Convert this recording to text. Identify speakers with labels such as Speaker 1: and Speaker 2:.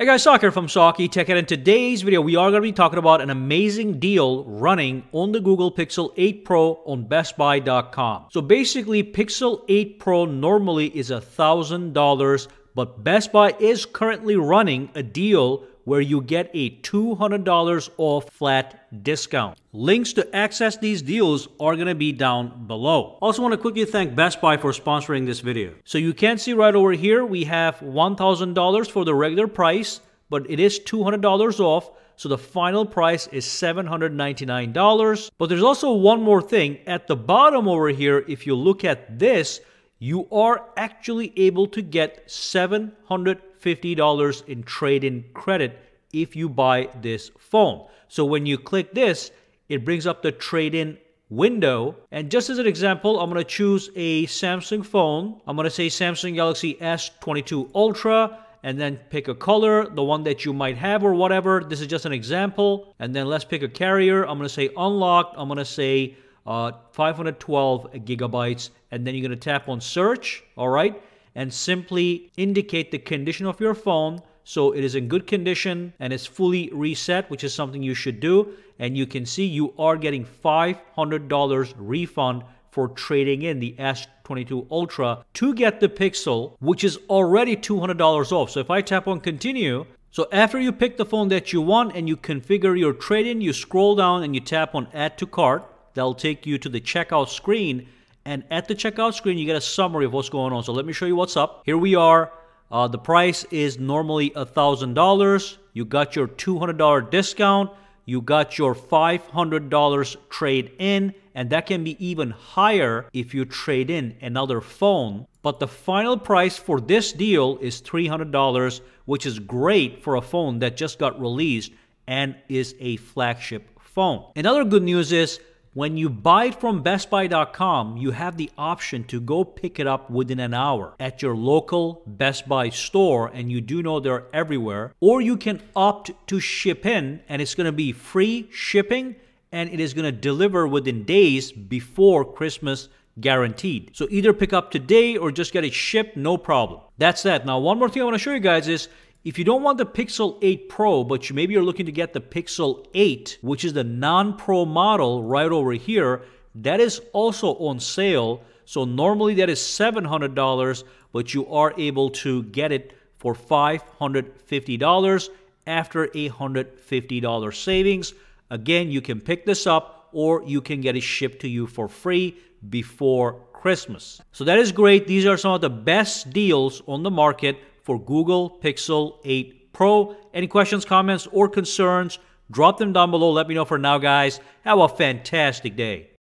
Speaker 1: Hey guys, Soccer from Socky Tech, and in today's video, we are going to be talking about an amazing deal running on the Google Pixel 8 Pro on BestBuy.com. So basically, Pixel 8 Pro normally is $1,000 but Best Buy is currently running a deal where you get a $200 off flat discount. Links to access these deals are going to be down below. Also want to quickly thank Best Buy for sponsoring this video. So you can see right over here, we have $1,000 for the regular price, but it is $200 off. So the final price is $799. But there's also one more thing. At the bottom over here, if you look at this, you are actually able to get $750 in trade-in credit if you buy this phone. So when you click this, it brings up the trade-in window. And just as an example, I'm going to choose a Samsung phone. I'm going to say Samsung Galaxy S22 Ultra and then pick a color, the one that you might have or whatever. This is just an example. And then let's pick a carrier. I'm going to say unlocked. I'm going to say uh, 512 gigabytes, and then you're going to tap on search, all right, and simply indicate the condition of your phone. So it is in good condition and it's fully reset, which is something you should do. And you can see you are getting $500 refund for trading in the S22 Ultra to get the Pixel, which is already $200 off. So if I tap on continue, so after you pick the phone that you want and you configure your trade-in, you scroll down and you tap on add to cart. That'll take you to the checkout screen. And at the checkout screen, you get a summary of what's going on. So let me show you what's up. Here we are. Uh, the price is normally $1,000. You got your $200 discount. You got your $500 trade in. And that can be even higher if you trade in another phone. But the final price for this deal is $300, which is great for a phone that just got released and is a flagship phone. Another good news is when you buy it from BestBuy.com, you have the option to go pick it up within an hour at your local Best Buy store, and you do know they're everywhere. Or you can opt to ship in, and it's gonna be free shipping, and it is gonna deliver within days before Christmas guaranteed. So either pick up today or just get it shipped, no problem. That's that. Now, one more thing I wanna show you guys is if you don't want the Pixel 8 Pro, but you maybe you're looking to get the Pixel 8, which is the non-Pro model right over here, that is also on sale. So normally that is $700, but you are able to get it for $550 after $150 savings. Again, you can pick this up or you can get it shipped to you for free before Christmas. So that is great. These are some of the best deals on the market for Google Pixel 8 Pro. Any questions, comments, or concerns, drop them down below. Let me know for now, guys. Have a fantastic day.